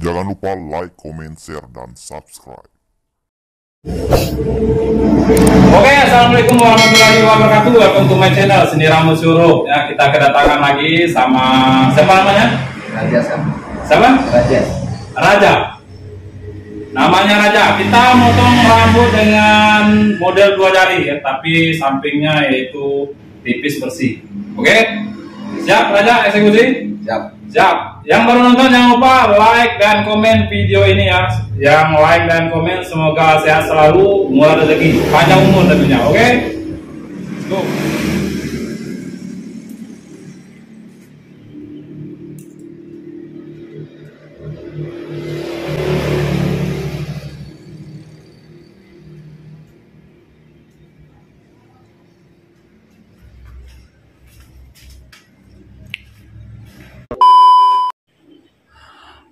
Jangan lupa like, comment, share, dan subscribe. Oke, assalamualaikum warahmatullahi wabarakatuh. Welcome to my channel sendiramu Ramu Suruh. Ya, kita kedatangan lagi sama siapa namanya? Raja sama. Siapa? Raja. Raja. Namanya Raja. Kita motong rambut dengan model dua jari, ya, tapi sampingnya yaitu tipis bersih. Oke, siap Raja eksekusi. Siap. Siap. Yang baru nonton jangan lupa like dan komen video ini ya. Yang like dan komen semoga sehat selalu, murah rezeki, panjang umur tentunya. Oke? Okay? go.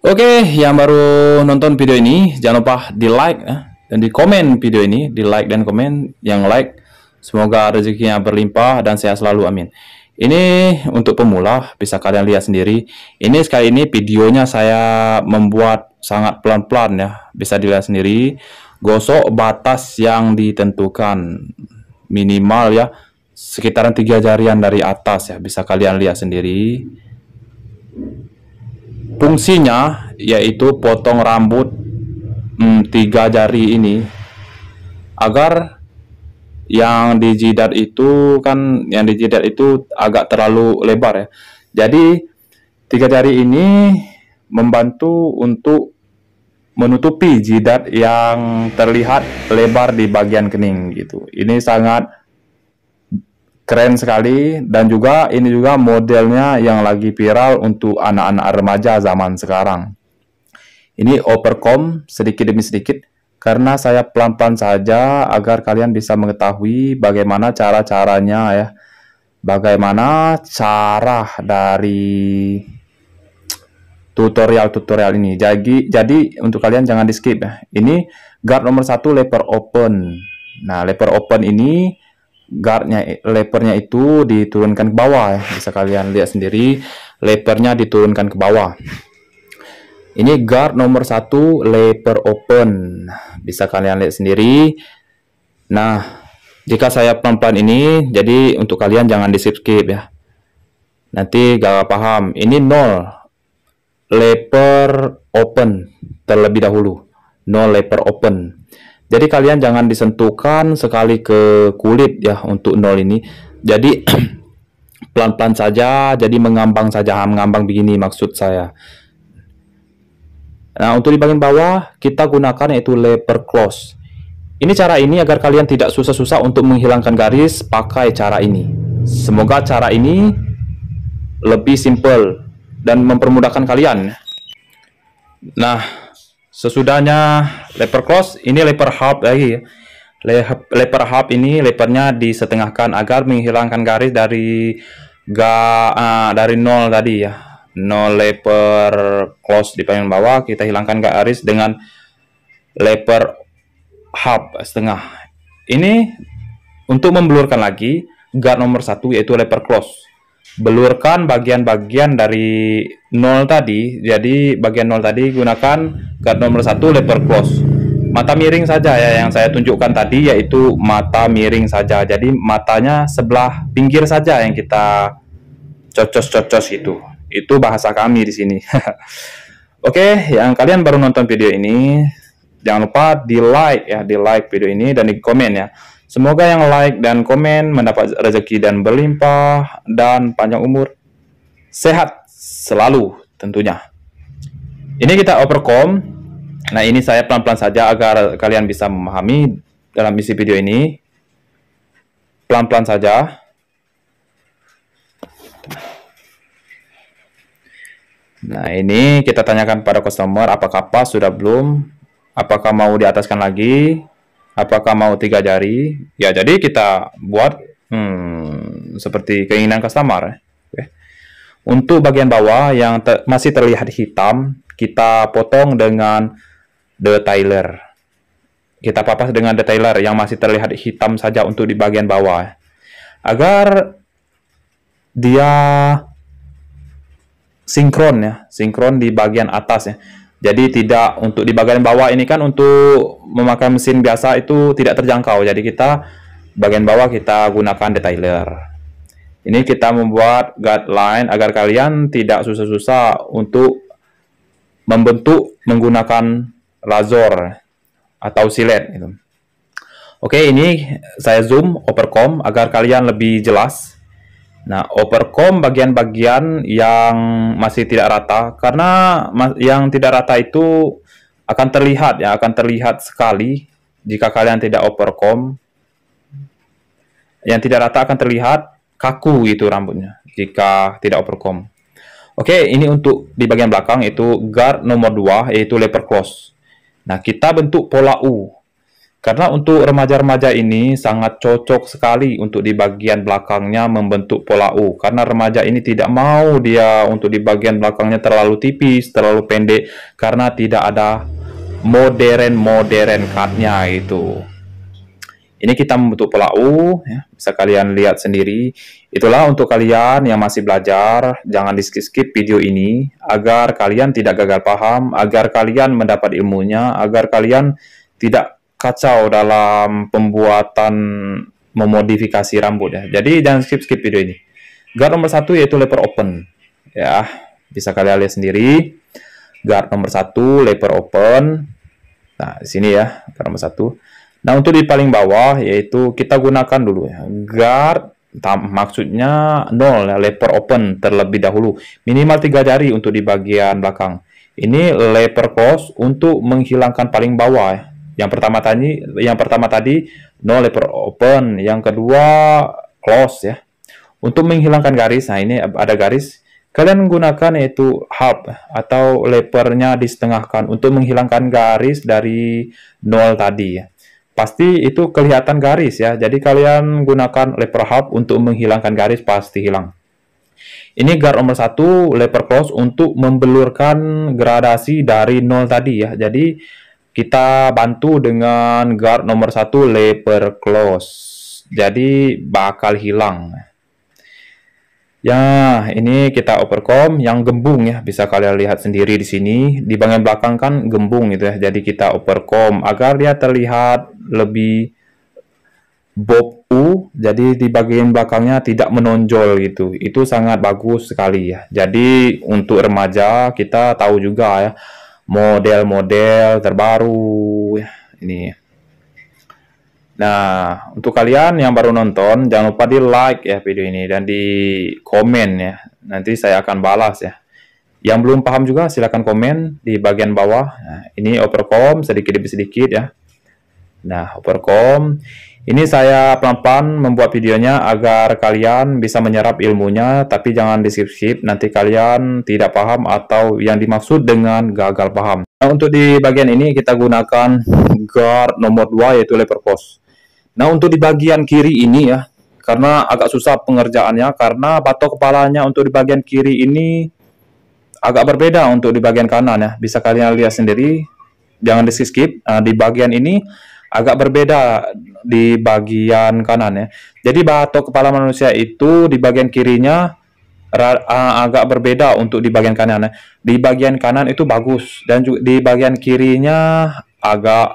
Oke, yang baru nonton video ini jangan lupa di like eh, dan di komen video ini, di like dan komen. Yang like semoga rezekinya berlimpah dan sehat selalu, amin. Ini untuk pemula, bisa kalian lihat sendiri. Ini sekali ini videonya saya membuat sangat pelan-pelan ya, bisa dilihat sendiri. Gosok batas yang ditentukan minimal ya, sekitaran tiga jarian dari atas ya, bisa kalian lihat sendiri fungsinya yaitu potong rambut hmm, tiga jari ini agar yang di jidat itu kan yang di jidat itu agak terlalu lebar ya jadi tiga jari ini membantu untuk menutupi jidat yang terlihat lebar di bagian kening gitu ini sangat keren sekali dan juga ini juga modelnya yang lagi viral untuk anak-anak remaja zaman sekarang. Ini overcom sedikit demi sedikit karena saya pelan-pelan saja agar kalian bisa mengetahui bagaimana cara-caranya ya. Bagaimana cara dari tutorial-tutorial ini. Jadi jadi untuk kalian jangan di skip ya. Ini guard nomor satu leper open. Nah, leper open ini guardnya lepernya itu diturunkan ke bawah ya. bisa kalian lihat sendiri lepernya diturunkan ke bawah ini guard nomor satu leper open bisa kalian lihat sendiri nah jika saya pelan-pelan ini jadi untuk kalian jangan di skip skip ya nanti gak paham ini nol leper open terlebih dahulu nol leper open jadi kalian jangan disentuhkan sekali ke kulit ya untuk nol ini. Jadi pelan-pelan saja, jadi mengambang saja, mengambang begini maksud saya. Nah, untuk di bagian bawah kita gunakan yaitu leper close. Ini cara ini agar kalian tidak susah-susah untuk menghilangkan garis pakai cara ini. Semoga cara ini lebih simple dan mempermudahkan kalian. Nah, Sesudahnya leper close ini leper half lagi ya. Leper half ini lepernya disetengahkan agar menghilangkan garis dari ga uh, dari nol tadi ya. Nol leper close di paling bawah kita hilangkan garis dengan leper half setengah. Ini untuk membelurkan lagi guard nomor satu yaitu leper close belurkan bagian-bagian dari nol tadi. Jadi bagian nol tadi gunakan guard nomor satu leper cross. Mata miring saja ya yang saya tunjukkan tadi yaitu mata miring saja. Jadi matanya sebelah pinggir saja yang kita cocos-cocos itu. Itu bahasa kami di sini. Oke, yang kalian baru nonton video ini, jangan lupa di like ya, di like video ini dan di komen ya. Semoga yang like dan komen mendapat rezeki dan berlimpah dan panjang umur. Sehat selalu tentunya. Ini kita overcome. Nah ini saya pelan-pelan saja agar kalian bisa memahami dalam isi video ini. Pelan-pelan saja. Nah, ini kita tanyakan pada customer apakah pas sudah belum, apakah mau diataskan lagi. Apakah mau tiga jari? Ya, jadi kita buat hmm, seperti keinginan customer. Eh. Okay. Untuk bagian bawah yang te masih terlihat hitam, kita potong dengan detailer. Kita papas dengan detailer yang masih terlihat hitam saja untuk di bagian bawah. Eh. Agar dia sinkron ya, sinkron di bagian atas ya. Jadi tidak untuk di bagian bawah ini kan untuk memakai mesin biasa itu tidak terjangkau. Jadi kita bagian bawah kita gunakan detailer. Ini kita membuat guideline agar kalian tidak susah-susah untuk membentuk menggunakan razor atau silet. Gitu. Oke, ini saya zoom overcom agar kalian lebih jelas. Nah, overcom bagian-bagian yang masih tidak rata karena yang tidak rata itu akan terlihat ya, akan terlihat sekali jika kalian tidak overcom. Yang tidak rata akan terlihat kaku itu rambutnya jika tidak overcom. Oke, ini untuk di bagian belakang itu guard nomor 2 yaitu leper close. Nah, kita bentuk pola U. Karena untuk remaja-remaja ini sangat cocok sekali untuk di bagian belakangnya membentuk pola U. Karena remaja ini tidak mau dia untuk di bagian belakangnya terlalu tipis, terlalu pendek. Karena tidak ada modern-modern cutnya itu. Ini kita membentuk pola U, ya. bisa kalian lihat sendiri. Itulah untuk kalian yang masih belajar, jangan di skip-skip video ini agar kalian tidak gagal paham, agar kalian mendapat ilmunya, agar kalian tidak kacau dalam pembuatan memodifikasi rambut ya. Jadi jangan skip-skip video ini. Guard nomor satu yaitu leper open. Ya, bisa kalian lihat sendiri. Guard nomor satu leper open. Nah, di sini ya, guard nomor satu. Nah, untuk di paling bawah yaitu kita gunakan dulu ya. Guard maksudnya nol ya, leper open terlebih dahulu. Minimal tiga jari untuk di bagian belakang. Ini leper close untuk menghilangkan paling bawah ya. Yang pertama tadi yang pertama tadi no leper open, yang kedua close ya. Untuk menghilangkan garis, nah ini ada garis, kalian gunakan yaitu hub atau lepernya disetengahkan untuk menghilangkan garis dari nol tadi ya. Pasti itu kelihatan garis ya. Jadi kalian gunakan leper hub untuk menghilangkan garis pasti hilang. Ini guard nomor satu leper close untuk membelurkan gradasi dari nol tadi ya. Jadi kita bantu dengan guard nomor satu leper close jadi bakal hilang ya ini kita overcome yang gembung ya bisa kalian lihat sendiri di sini di bagian belakang kan gembung gitu ya jadi kita overcome agar dia terlihat lebih bob u jadi di bagian belakangnya tidak menonjol gitu itu sangat bagus sekali ya jadi untuk remaja kita tahu juga ya model-model terbaru ya, ini. Nah, untuk kalian yang baru nonton, jangan lupa di like ya video ini dan di komen ya. Nanti saya akan balas ya. Yang belum paham juga silahkan komen di bagian bawah. Nah, ini overcom sedikit demi sedikit ya. Nah, overcom. Ini saya pelan-pelan membuat videonya agar kalian bisa menyerap ilmunya, tapi jangan di skip-skip, nanti kalian tidak paham atau yang dimaksud dengan gagal paham. Nah, untuk di bagian ini kita gunakan guard nomor 2 yaitu leper post. Nah, untuk di bagian kiri ini ya, karena agak susah pengerjaannya, karena batok kepalanya untuk di bagian kiri ini agak berbeda untuk di bagian kanan ya. Bisa kalian lihat sendiri, jangan di skip-skip. Nah, di bagian ini agak berbeda di bagian kanan ya. Jadi batok kepala manusia itu di bagian kirinya agak berbeda untuk di bagian kanan. Ya. Di bagian kanan itu bagus dan juga di bagian kirinya agak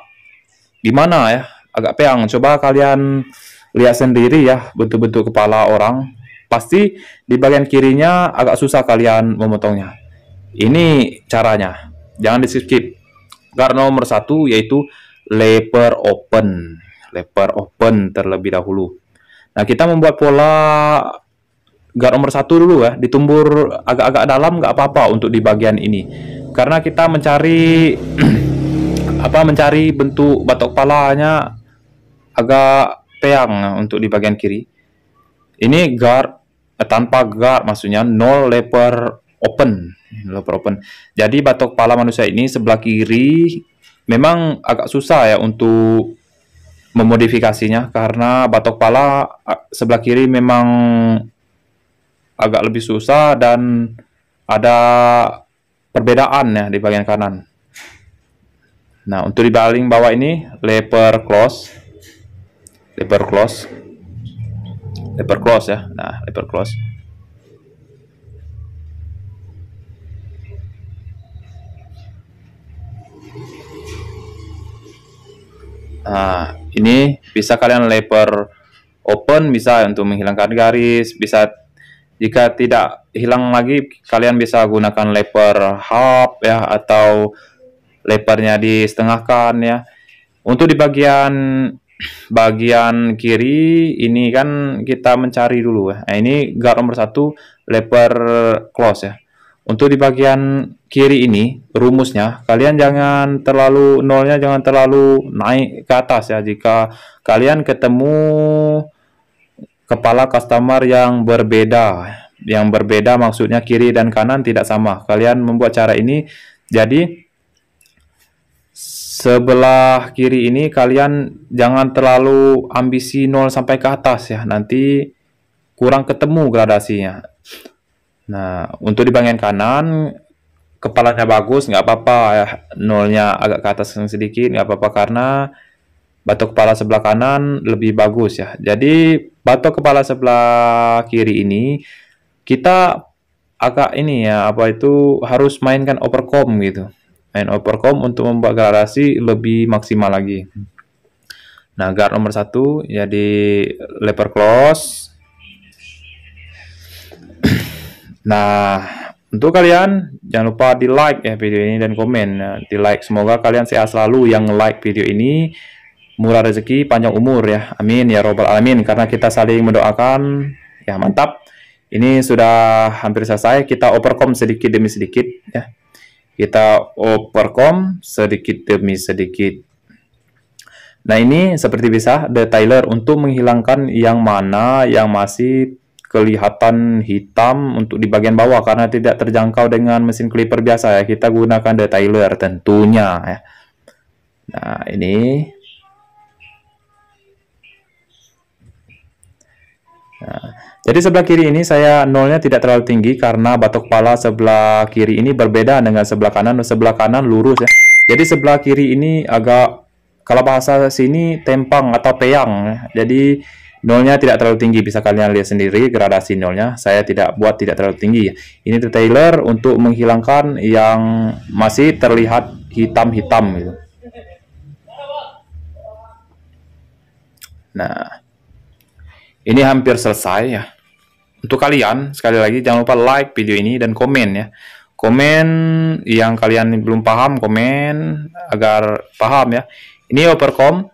gimana ya? Agak peang. Coba kalian lihat sendiri ya bentuk-bentuk kepala orang. Pasti di bagian kirinya agak susah kalian memotongnya. Ini caranya. Jangan di skip. Karena nomor satu yaitu Lever open lever open terlebih dahulu nah kita membuat pola gar nomor satu dulu ya ditumbur agak-agak dalam nggak apa-apa untuk di bagian ini karena kita mencari apa mencari bentuk batok palanya agak peang untuk di bagian kiri ini gar eh, tanpa gar maksudnya nol lever open leper open jadi batok pala manusia ini sebelah kiri memang agak susah ya untuk memodifikasinya karena batok pala sebelah kiri memang agak lebih susah dan ada perbedaan ya di bagian kanan. Nah, untuk di baling bawah ini leper close. Leper close. Leper close ya. Nah, leper close. Nah, ini bisa kalian leper open bisa untuk menghilangkan garis, bisa jika tidak hilang lagi kalian bisa gunakan leper half ya atau lepernya setengahkan ya. Untuk di bagian bagian kiri ini kan kita mencari dulu ya. Nah, ini garam nomor satu leper close ya. Untuk di bagian kiri ini, rumusnya, kalian jangan terlalu, nolnya jangan terlalu naik ke atas ya. Jika kalian ketemu kepala customer yang berbeda, yang berbeda maksudnya kiri dan kanan tidak sama. Kalian membuat cara ini, jadi sebelah kiri ini kalian jangan terlalu ambisi nol sampai ke atas ya. Nanti kurang ketemu gradasinya. Nah, untuk di bagian kanan, kepalanya bagus, nggak apa-apa. Ya, nolnya agak ke atas sedikit, nggak apa-apa karena batok kepala sebelah kanan lebih bagus ya. Jadi, batok kepala sebelah kiri ini, kita agak ini ya, apa itu, harus mainkan overcom gitu. Main overcom untuk membuat garasi lebih maksimal lagi. Nah, guard nomor satu, jadi leper close, Nah, untuk kalian jangan lupa di like ya video ini dan komen di like. Semoga kalian sehat selalu yang like video ini murah rezeki panjang umur ya. Amin ya robbal alamin karena kita saling mendoakan. Ya mantap. Ini sudah hampir selesai. Kita overcome sedikit demi sedikit ya. Kita overcome sedikit demi sedikit. Nah ini seperti bisa detailer untuk menghilangkan yang mana yang masih kelihatan hitam untuk di bagian bawah karena tidak terjangkau dengan mesin clipper biasa ya. Kita gunakan detailer tentunya ya. Nah, ini Nah, jadi sebelah kiri ini saya nolnya tidak terlalu tinggi karena batok pala sebelah kiri ini berbeda dengan sebelah kanan. Sebelah kanan lurus ya. Jadi sebelah kiri ini agak kalau bahasa sini tempang atau peyang. Ya. Jadi Nolnya tidak terlalu tinggi, bisa kalian lihat sendiri gradasi nolnya. Saya tidak buat tidak terlalu tinggi. Ini detailer untuk menghilangkan yang masih terlihat hitam-hitam gitu. Nah, ini hampir selesai ya. Untuk kalian, sekali lagi jangan lupa like video ini dan komen ya. Komen yang kalian belum paham, komen agar paham ya. Ini Overcom